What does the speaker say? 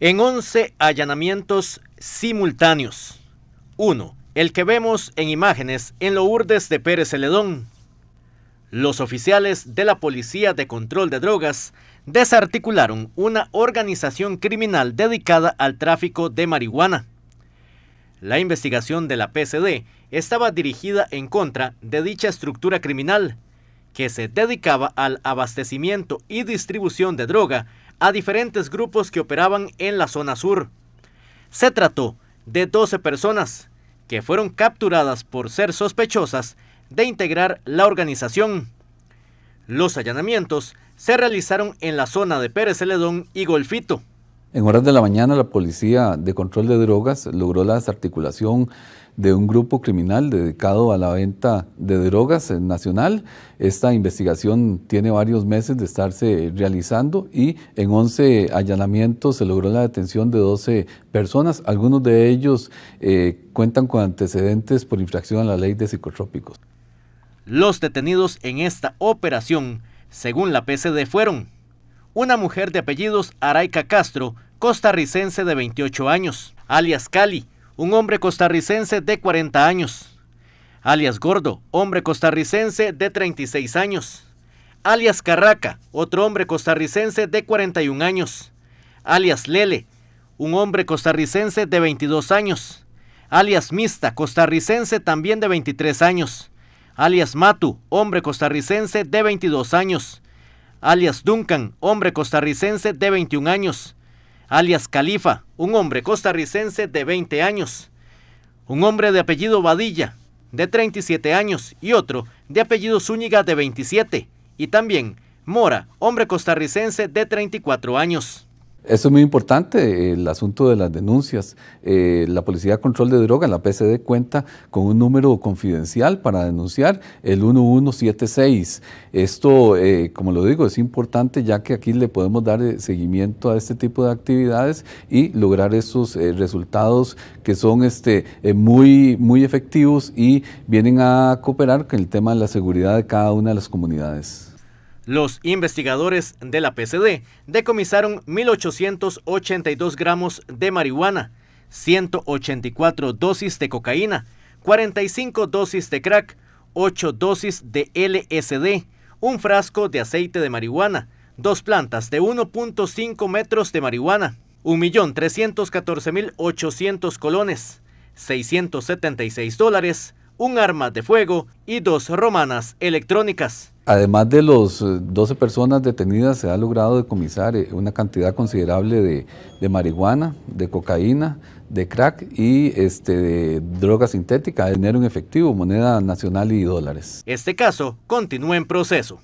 en 11 allanamientos simultáneos. 1. El que vemos en imágenes en Lourdes de Pérez Celedón. Los oficiales de la Policía de Control de Drogas desarticularon una organización criminal dedicada al tráfico de marihuana. La investigación de la PCD estaba dirigida en contra de dicha estructura criminal, que se dedicaba al abastecimiento y distribución de droga a diferentes grupos que operaban en la zona sur. Se trató de 12 personas que fueron capturadas por ser sospechosas de integrar la organización. Los allanamientos se realizaron en la zona de Pérez Celedón y Golfito. En horas de la mañana, la Policía de Control de Drogas logró la desarticulación de un grupo criminal dedicado a la venta de drogas nacional. Esta investigación tiene varios meses de estarse realizando y en 11 allanamientos se logró la detención de 12 personas. Algunos de ellos eh, cuentan con antecedentes por infracción a la ley de psicotrópicos. Los detenidos en esta operación, según la PCD, fueron una mujer de apellidos Araica Castro, costarricense de 28 años, alias Cali, un hombre costarricense de 40 años, alias Gordo, hombre costarricense de 36 años, alias Carraca, otro hombre costarricense de 41 años, alias Lele, un hombre costarricense de 22 años, alias Mista, costarricense también de 23 años, alias Matu, hombre costarricense de 22 años, alias Duncan, hombre costarricense de 21 años, alias Califa, un hombre costarricense de 20 años, un hombre de apellido Badilla, de 37 años, y otro de apellido Zúñiga, de 27, y también Mora, hombre costarricense de 34 años. Eso es muy importante, el asunto de las denuncias. Eh, la Policía de Control de Drogas, la PCD, cuenta con un número confidencial para denunciar, el 1176. Esto, eh, como lo digo, es importante ya que aquí le podemos dar eh, seguimiento a este tipo de actividades y lograr esos resultados que son este, muy, muy efectivos y vienen a cooperar con el tema de la seguridad de cada una de las comunidades. Los investigadores de la PCD decomisaron 1.882 gramos de marihuana, 184 dosis de cocaína, 45 dosis de crack, 8 dosis de LSD, un frasco de aceite de marihuana, dos plantas de 1.5 metros de marihuana, 1.314.800 colones, 676 dólares, un arma de fuego y dos romanas electrónicas. Además de las 12 eh, personas detenidas, se ha logrado decomisar eh, una cantidad considerable de, marihuana, de cocaína, de crack y este, de droga sintética, dinero en efectivo, moneda nacional y dólares. Este caso continúa en proceso.